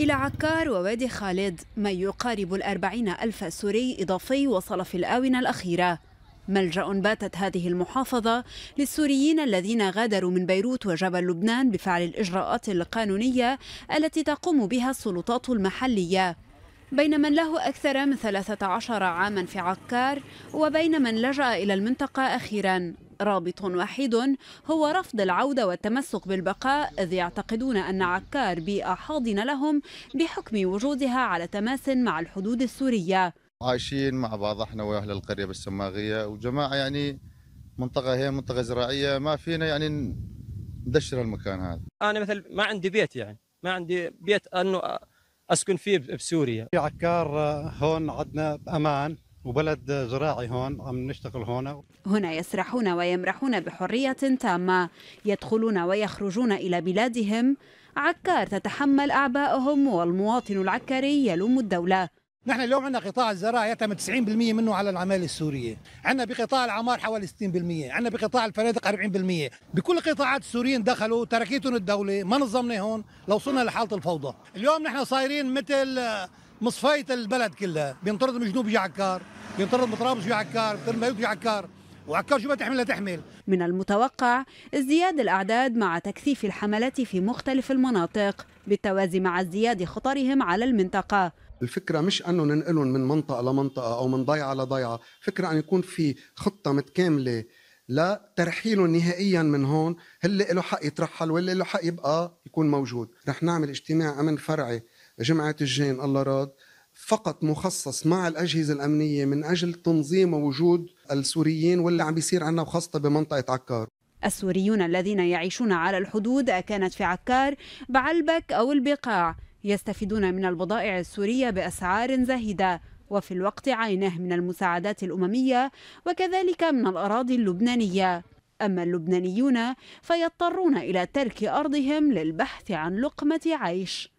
إلى عكار ووادي خالد ما يقارب الأربعين ألف سوري إضافي وصل في الآونة الأخيرة ملجأ باتت هذه المحافظة للسوريين الذين غادروا من بيروت وجبل لبنان بفعل الإجراءات القانونية التي تقوم بها السلطات المحلية بين من له أكثر من 13 عاما في عكار وبين من لجأ إلى المنطقة أخيرا رابط وحيد هو رفض العودة والتمسك بالبقاء إذ يعتقدون أن عكار بيئة حاضنة لهم بحكم وجودها على تماس مع الحدود السورية عايشين مع بعض احنا واهل القريه بالسماغيه وجماعه يعني منطقه هي منطقه زراعيه ما فينا يعني ندشر المكان هذا. انا مثل ما عندي بيت يعني ما عندي بيت انه اسكن فيه بسوريا. في عكار هون عندنا بامان وبلد زراعي هون عم نشتغل هون هنا يسرحون ويمرحون بحرية تامة يدخلون ويخرجون إلى بلادهم عكار تتحمل أعباءهم والمواطن العكري يلوم الدولة نحن اليوم عندنا قطاع الزراعة يعتمد 90% منه على العمالة السورية عندنا بقطاع العمار حوالي 60% عندنا بقطاع الفنادق 40% بكل قطاعات السوريين دخلوا تركيتهم الدولة ما نظمنا هون لوصلنا لحالة الفوضى اليوم نحن صايرين مثل مصفاية البلد كلها بينطرد من جنوب عكار بينطرد من طرابلس عكار بينطرد من عكار وعكار شو ما تحمل تحمل من المتوقع ازدياد الأعداد مع تكثيف الحملات في مختلف المناطق بالتوازي مع ازدياد خطرهم على المنطقة الفكرة مش أنه ننقلهم من منطقة لمنطقة أو من ضيعة لضيعة فكرة أن يكون في خطة متكاملة ترحيله نهائيا من هون هل له حق يترحل ولا له حق يبقى يكون موجود رح نعمل اجتماع أمن فرعي جمعة الجين الله راد فقط مخصص مع الأجهزة الأمنية من أجل تنظيم وجود السوريين واللي عم بيصير عنا وخاصة بمنطقة عكار السوريون الذين يعيشون على الحدود كانت في عكار بعلبك أو البقاع يستفيدون من البضائع السورية بأسعار زهيدة وفي الوقت عينه من المساعدات الأممية وكذلك من الأراضي اللبنانية أما اللبنانيون فيضطرون إلى ترك أرضهم للبحث عن لقمة عيش